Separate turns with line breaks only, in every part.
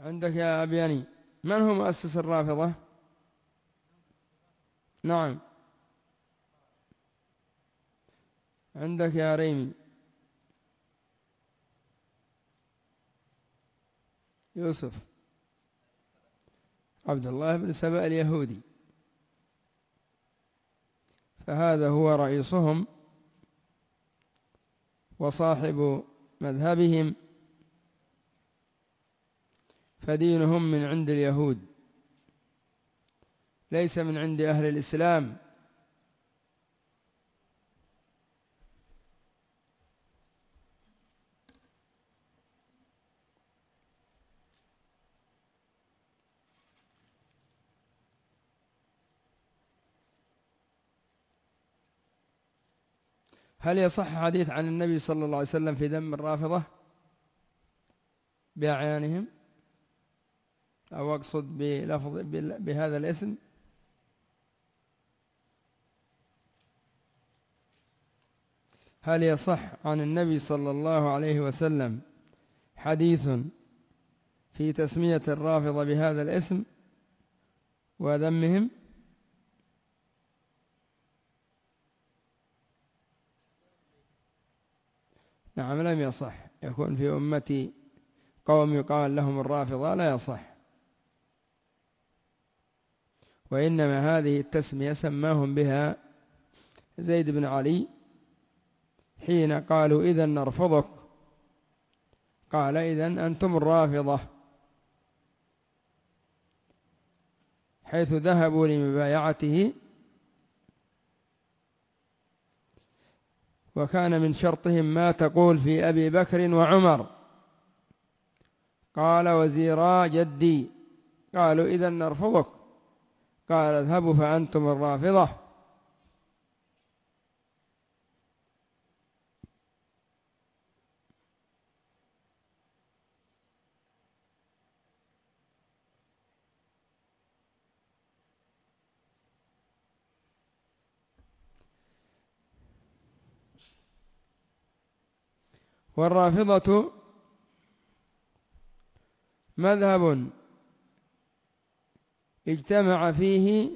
عندك يا أبياني يعني. من هو مؤسس الرافضة نعم عندك يا ريمي يوسف عبد الله بن سبأ اليهودي فهذا هو رئيسهم وصاحب مذهبهم فدينهم من عند اليهود ليس من عند أهل الإسلام هل يصح حديث عن النبي صلى الله عليه وسلم في ذم الرافضة بأعيانهم؟ أو أقصد بلفظ بهذا الاسم هل يصح عن النبي صلى الله عليه وسلم حديث في تسمية الرافضة بهذا الاسم وذمهم نعم لم يصح يكون في أمتي قوم يقال لهم الرافضة لا يصح وإنما هذه التسمية سماهم بها زيد بن علي حين قالوا إذا نرفضك قال إذا أنتم الرافضة حيث ذهبوا لمبايعته وكان من شرطهم ما تقول في أبي بكر وعمر قال وزيرا جدي قالوا إذا نرفضك قال اذهبوا فأنتم الرافضة والرافضة مذهب اجتمع فيه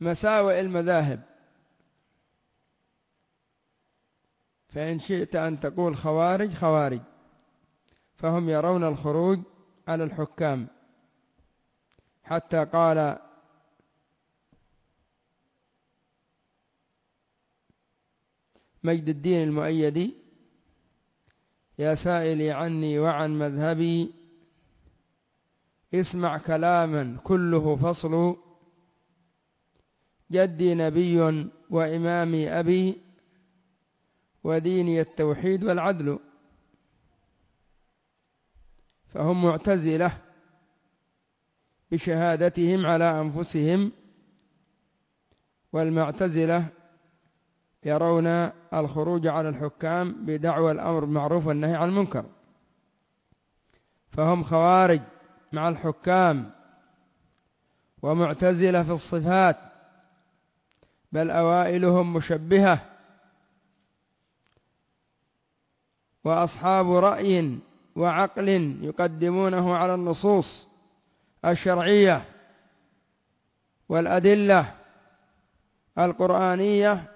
مساوئ المذاهب فإن شئت أن تقول خوارج خوارج فهم يرون الخروج على الحكام حتى قال مجد الدين المؤيدي يا سائلي عني وعن مذهبي اسمع كلاما كله فصل جدي نبي وإمامي أبي وديني التوحيد والعدل فهم معتزلة بشهادتهم على أنفسهم والمعتزلة يرون الخروج على الحكام بدعوى الأمر بالمعروف والنهي عن المنكر فهم خوارج مع الحكام ومعتزلة في الصفات بل أوائلهم مشبهة وأصحاب رأي وعقل يقدمونه على النصوص الشرعية والأدلة القرآنية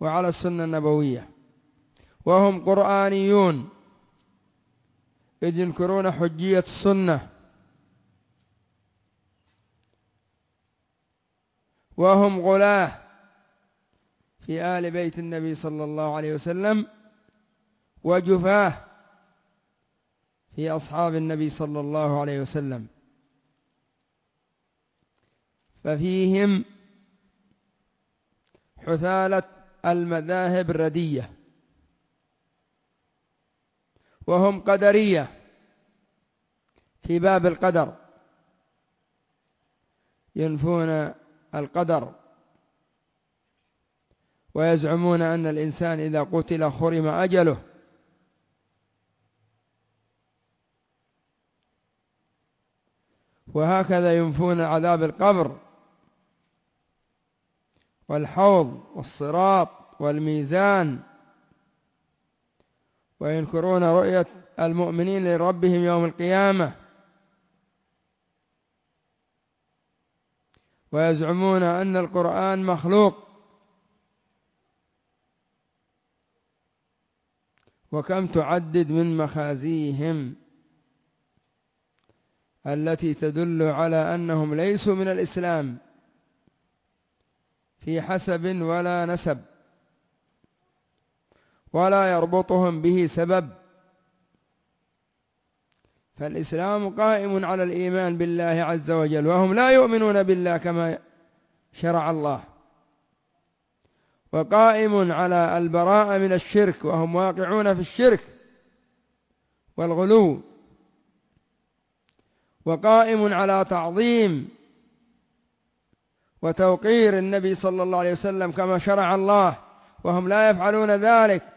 وعلى السنة النبوية وهم قرآنيون إذ ينكرون حجية السنة وهم غلاة في آل بيت النبي صلى الله عليه وسلم وجفاه في أصحاب النبي صلى الله عليه وسلم ففيهم حثالة المذاهب الرديه وهم قدرية في باب القدر ينفون القدر ويزعمون أن الإنسان إذا قتل خرم أجله وهكذا ينفون عذاب القبر والحوض والصراط والميزان وينكرون رؤية المؤمنين لربهم يوم القيامة ويزعمون أن القرآن مخلوق وكم تعدد من مخازيهم التي تدل على أنهم ليسوا من الإسلام في حسب ولا نسب ولا يربطهم به سبب فالإسلام قائم على الإيمان بالله عز وجل وهم لا يؤمنون بالله كما شرع الله وقائم على البراءة من الشرك وهم واقعون في الشرك والغلو وقائم على تعظيم وتوقير النبي صلى الله عليه وسلم كما شرع الله وهم لا يفعلون ذلك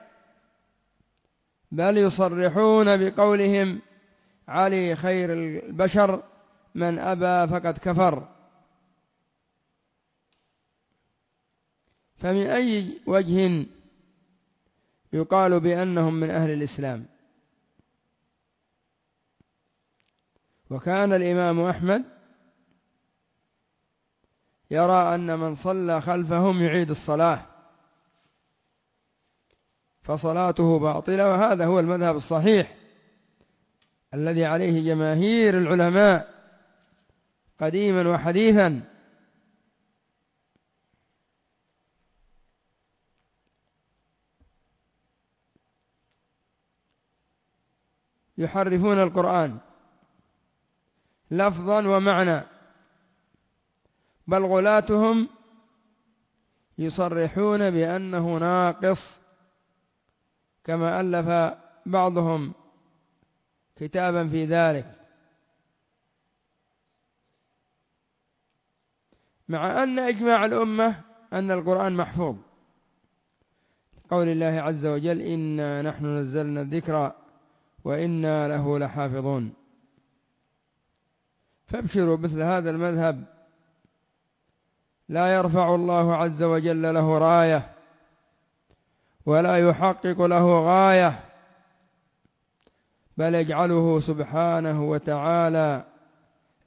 بل يصرحون بقولهم علي خير البشر من أبى فقد كفر فمن أي وجه يقال بأنهم من أهل الإسلام وكان الإمام أحمد يرى أن من صلى خلفهم يعيد الصلاة فصلاته باطلة وهذا هو المذهب الصحيح الذي عليه جماهير العلماء قديما وحديثا يحرفون القرآن لفظا ومعنى بل غلاتهم يصرحون بأنه ناقص كما ألف بعضهم كتابا في ذلك مع أن إجماع الأمة أن القرآن محفوظ قول الله عز وجل إنا نحن نزلنا الذكر وإنا له لحافظون فابشروا مثل هذا المذهب لا يرفع الله عز وجل له رايه ولا يحقق له غاية بل يجعله سبحانه وتعالى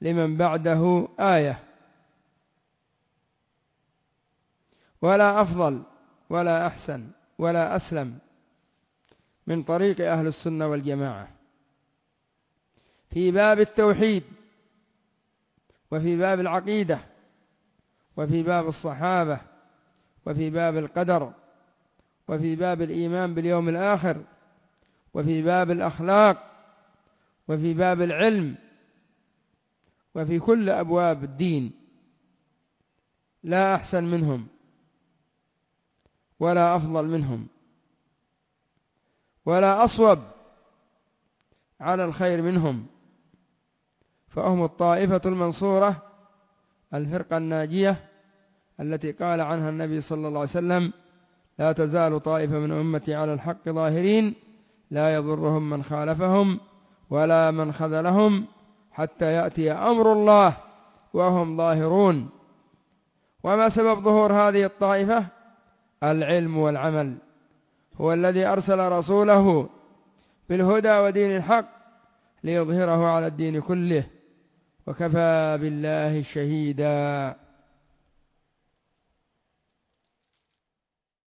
لمن بعده آية ولا أفضل ولا أحسن ولا أسلم من طريق أهل السنة والجماعة في باب التوحيد وفي باب العقيدة وفي باب الصحابة وفي باب القدر وفي باب الإيمان باليوم الآخر وفي باب الأخلاق وفي باب العلم وفي كل أبواب الدين لا أحسن منهم ولا أفضل منهم ولا أصوب على الخير منهم فهم الطائفة المنصورة الفرقة الناجية التي قال عنها النبي صلى الله عليه وسلم لا تزال طائفة من أمتي على الحق ظاهرين لا يضرهم من خالفهم ولا من خذلهم حتى يأتي أمر الله وهم ظاهرون وما سبب ظهور هذه الطائفة العلم والعمل هو الذي أرسل رسوله بالهدى ودين الحق ليظهره على الدين كله وكفى بالله شهيدا